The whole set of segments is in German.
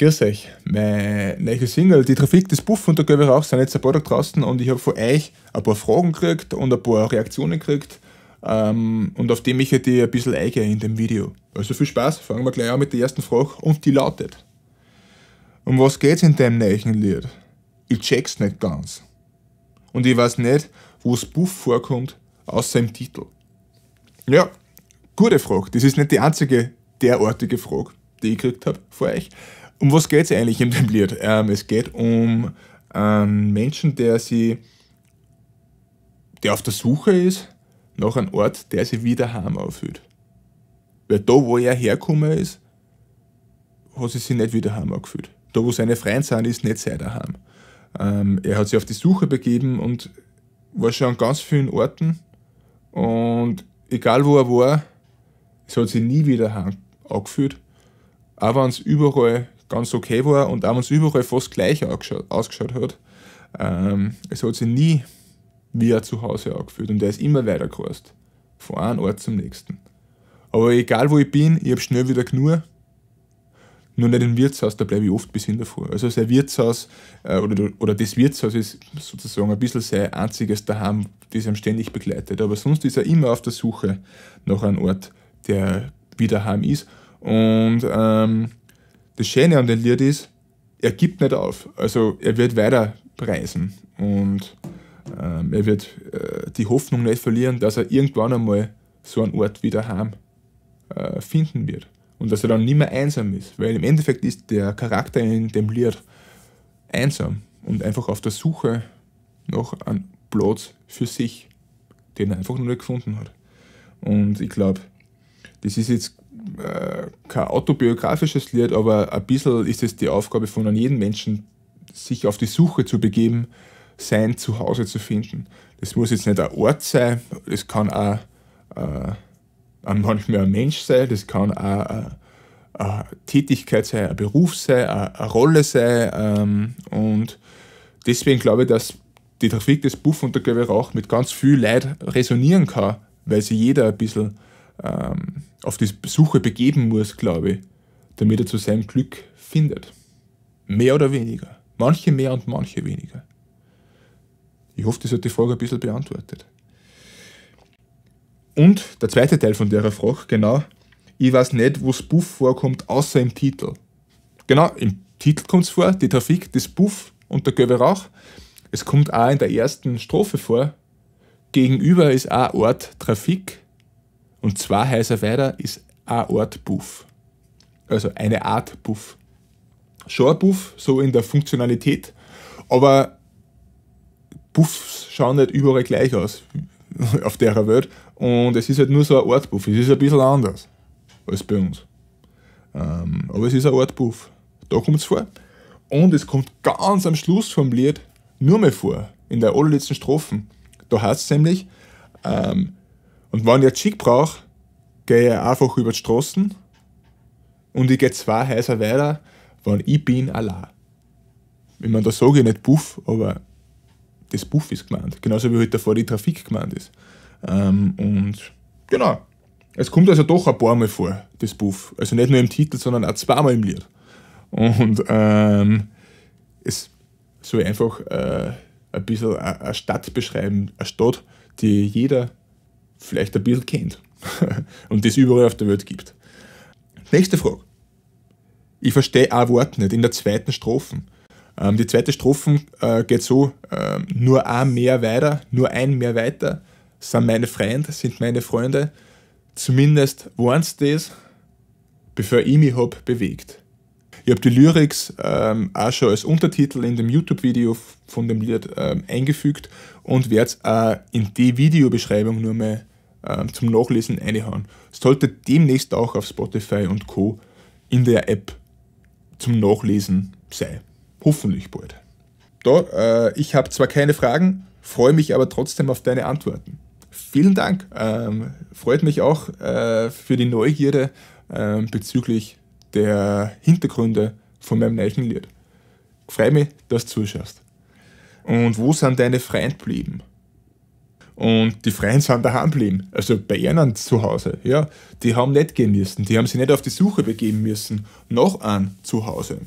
Grüß euch. Meine neue Single, die Trafik des Buff und der Gelbe Rauch sind jetzt ein paar Tage draußen und ich habe von euch ein paar Fragen gekriegt und ein paar Reaktionen gekriegt. Ähm, und auf die möchte ich die ein bisschen eingehen in dem Video. Also viel Spaß, fangen wir gleich an mit der ersten Frage und die lautet: Um was geht's in deinem neuen Lied? Ich check's nicht ganz. Und ich weiß nicht, wo es Buff vorkommt, außer im Titel. Ja, gute Frage. Das ist nicht die einzige derartige Frage, die ich gekriegt habe von euch um was geht es eigentlich im Templiert? Ähm, es geht um einen ähm, Menschen, der sie, der auf der Suche ist nach einem Ort, der sie wieder heim auffühlt. Weil da, wo er hergekommen ist, hat sie sich nicht wieder heim angefühlt. Da, wo seine Freunde sind, ist nicht sein daheim. Ähm, er hat sich auf die Suche begeben und war schon an ganz vielen Orten. Und egal wo er war, es hat sich nie wieder heim angefühlt. Aber wenn es überall ganz okay war und auch wenn es überall fast gleich ausgeschaut, hat, ähm, es hat sich nie wie er zu Hause angefühlt und er ist immer weiter gereist. Von einem Ort zum nächsten. Aber egal wo ich bin, ich habe schnell wieder genug. Nur nicht im Wirtshaus, da bleibe ich oft bis hin davor. Also sein Wirtshaus äh, oder, oder das Wirtshaus ist sozusagen ein bisschen sein einziges Daheim, das ihm ständig begleitet. Aber sonst ist er immer auf der Suche nach einem Ort, der wie daheim ist. Und ähm, das Schöne an dem Lied ist, er gibt nicht auf. Also er wird weiter reisen und ähm, er wird äh, die Hoffnung nicht verlieren, dass er irgendwann einmal so einen Ort wieder heim äh, finden wird. Und dass er dann nicht mehr einsam ist. Weil im Endeffekt ist der Charakter in dem Lied einsam und einfach auf der Suche nach einem Platz für sich, den er einfach nur nicht gefunden hat. Und ich glaube, das ist jetzt äh, kein autobiografisches Lied, aber ein bisschen ist es die Aufgabe von jedem Menschen, sich auf die Suche zu begeben, sein Zuhause zu finden. Das muss jetzt nicht ein Ort sein, das kann auch äh, manchmal ein Mensch sein, das kann auch eine, äh, eine Tätigkeit sein, ein Beruf sein, eine, eine Rolle sein. Ähm, und deswegen glaube ich, dass die Trafik des Buff und der Rauch mit ganz viel Leid resonieren kann, weil sie jeder ein bisschen ähm, auf die Suche begeben muss, glaube ich, damit er zu seinem Glück findet. Mehr oder weniger. Manche mehr und manche weniger. Ich hoffe, das hat die Frage ein bisschen beantwortet. Und der zweite Teil von der Frage, genau, ich weiß nicht, wo Spuff vorkommt, außer im Titel. Genau, im Titel kommt es vor, die Trafik, das Puff und der gelbe Rauch. Es kommt auch in der ersten Strophe vor. Gegenüber ist auch Ort Trafik, und zwar heißt er weiter ist ein Art Buff. Also eine Art Buff. Schon ein Buff, so in der Funktionalität, aber Buffs schauen nicht überall gleich aus auf der Welt. Und es ist halt nur so ein Art Buff. Es ist ein bisschen anders als bei uns. Ähm, aber es ist ein Buff. Da kommt es vor. Und es kommt ganz am Schluss vom Lied nur mehr vor, in der allerletzten Strophen. Da heißt es nämlich, ähm, und wenn ich ein Chick brauche, gehe ich einfach über die Straßen und ich gehe zwei Häuser weiter, wenn ich bin allein. Ich meine, da sage ich nicht Buff, aber das Buff ist gemeint. Genauso wie heute davor die Trafik gemeint ist. Ähm, und genau. Es kommt also doch ein paar Mal vor, das Buff. Also nicht nur im Titel, sondern auch zweimal im Lied. Und ähm, es soll einfach äh, ein bisschen eine Stadt beschreiben, eine Stadt, die jeder vielleicht ein bisschen kennt und das überall auf der Welt gibt. Nächste Frage. Ich verstehe ein Wort nicht in der zweiten Strophe. Ähm, die zweite Strophe äh, geht so: äh, Nur ein mehr weiter, nur ein mehr weiter sind meine Freunde, sind meine Freunde. Zumindest waren sie das, bevor ich mich habe bewegt. Ich habe die Lyrics ähm, auch schon als Untertitel in dem YouTube-Video von dem Lied ähm, eingefügt und werde es in die Videobeschreibung nur mal äh, zum Nachlesen einhauen. Sollte demnächst auch auf Spotify und Co. in der App zum Nachlesen sein. Hoffentlich bald. Da, äh, ich habe zwar keine Fragen, freue mich aber trotzdem auf deine Antworten. Vielen Dank. Ähm, freut mich auch äh, für die Neugierde äh, bezüglich der Hintergründe von meinem neuen Lied. Freue mich, dass du zuschaust. Und wo sind deine Freunde geblieben? Und die Freien sind daheim geblieben, also bei ihnen zu Hause. Ja. Die haben nicht gehen müssen, die haben sich nicht auf die Suche begeben müssen nach einem Zuhause.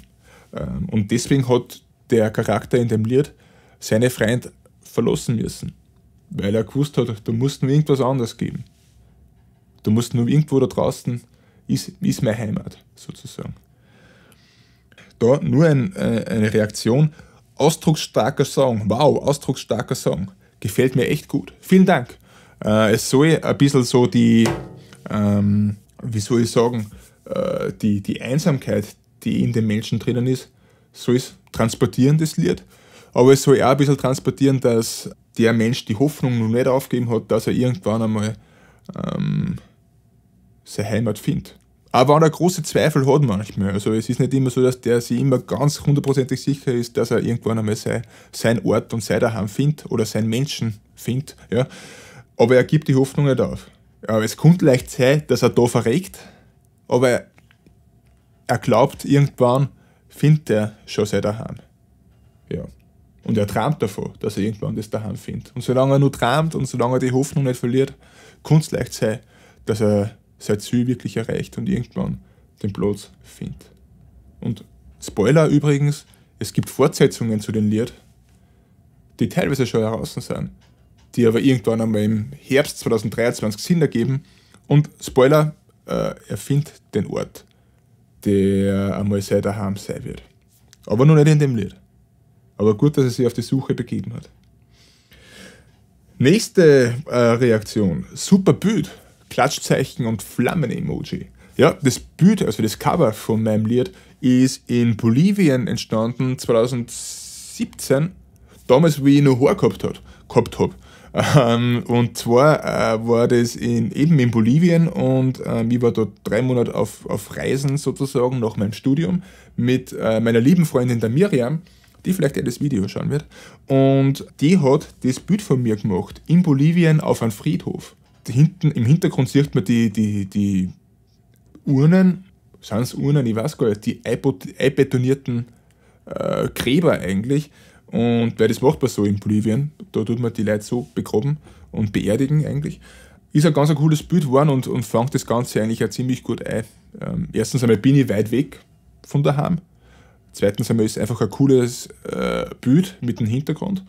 Ähm, und deswegen hat der Charakter in dem Lied seine Freund verlassen müssen, weil er gewusst hat, da musst nur irgendwas anderes geben. Da musst nur irgendwo da draußen, ist, ist meine Heimat sozusagen. Da nur ein, äh, eine Reaktion, ausdrucksstarker Song, wow, ausdrucksstarker Song. Gefällt mir echt gut. Vielen Dank. Äh, es soll ein bisschen so die, ähm, wie soll ich sagen, äh, die, die Einsamkeit, die in den Menschen drinnen ist, so es transportieren, das Lied. Aber es soll auch ein bisschen transportieren, dass der Mensch die Hoffnung noch nicht aufgeben hat, dass er irgendwann einmal ähm, seine Heimat findet. Aber wenn er große Zweifel hat manchmal, also es ist nicht immer so, dass der sich immer ganz hundertprozentig sicher ist, dass er irgendwann einmal sein, sein Ort und sein Daheim findet oder seinen Menschen findet, ja. Aber er gibt die Hoffnung nicht auf. Aber es könnte leicht sein, dass er da verregt, aber er, er glaubt, irgendwann findet er schon sein Daheim. Ja. Und er träumt davon, dass er irgendwann das daheim findet. Und solange er nur träumt und solange er die Hoffnung nicht verliert, kann es leicht sein, dass er sein Ziel wirklich erreicht und irgendwann den Platz findet. Und Spoiler übrigens, es gibt Fortsetzungen zu den Lied, die teilweise schon heraus sind, die aber irgendwann einmal im Herbst 2023 Sinn ergeben. Und Spoiler, äh, er findet den Ort, der einmal sein daheim sein wird. Aber noch nicht in dem Lied. Aber gut, dass er sich auf die Suche begeben hat. Nächste äh, Reaktion. Super Bild. Klatschzeichen und Flammen-Emoji. Ja, das Bild, also das Cover von meinem Lied, ist in Bolivien entstanden 2017, damals wie ich noch Haar gehabt habe. Gehabt hab. Ähm, und zwar äh, war das in, eben in Bolivien und ähm, ich war dort drei Monate auf, auf Reisen sozusagen nach meinem Studium mit äh, meiner lieben Freundin der Miriam, die vielleicht ja das Video schauen wird. Und die hat das Bild von mir gemacht in Bolivien auf einem Friedhof hinten, im Hintergrund sieht man die, die, die Urnen, sind es Urnen, ich weiß gar nicht, die eibetonierten äh, Gräber eigentlich. Und weil das macht man so in Bolivien, da tut man die Leute so begraben und beerdigen eigentlich. Ist ein ganz ein cooles Bild geworden und, und fängt das Ganze eigentlich auch ziemlich gut ein. Ähm, erstens einmal bin ich weit weg von daheim. Zweitens einmal ist es einfach ein cooles äh, Bild mit dem Hintergrund.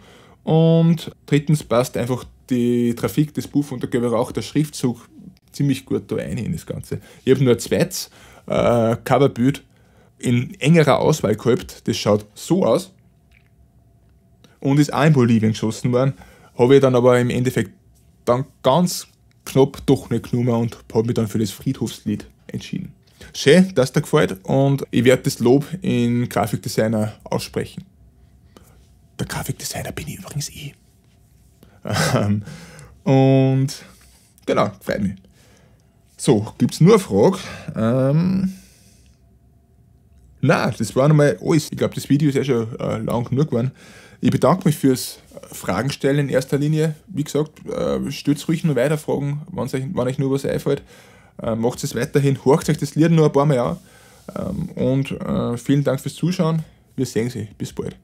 Und drittens passt einfach die Trafik des Buff und der Göber auch der Schriftzug ziemlich gut da rein in das Ganze. Ich habe nur ein zweites äh, Coverbild in engerer Auswahl gehabt. Das schaut so aus und ist auch in Bolivien geschossen worden. Habe ich dann aber im Endeffekt dann ganz knapp doch nicht genommen und habe mich dann für das Friedhofslied entschieden. Schön, dass dir gefällt und ich werde das Lob in Grafikdesigner aussprechen. Der Grafikdesigner bin ich übrigens eh. Ähm, und genau, freut mich. So, gibt es nur eine Frage? Ähm, nein, das war nochmal alles. Ich glaube, das Video ist ja schon äh, lang genug geworden. Ich bedanke mich fürs Fragen stellen in erster Linie. Wie gesagt, äh, stützt ruhig nur weiter Fragen, euch, wann euch nur was einfällt. Äh, Macht es weiterhin, horcht euch das Lied nur ein paar Mal an. Ähm, und äh, vielen Dank fürs Zuschauen. Wir sehen Sie. Bis bald.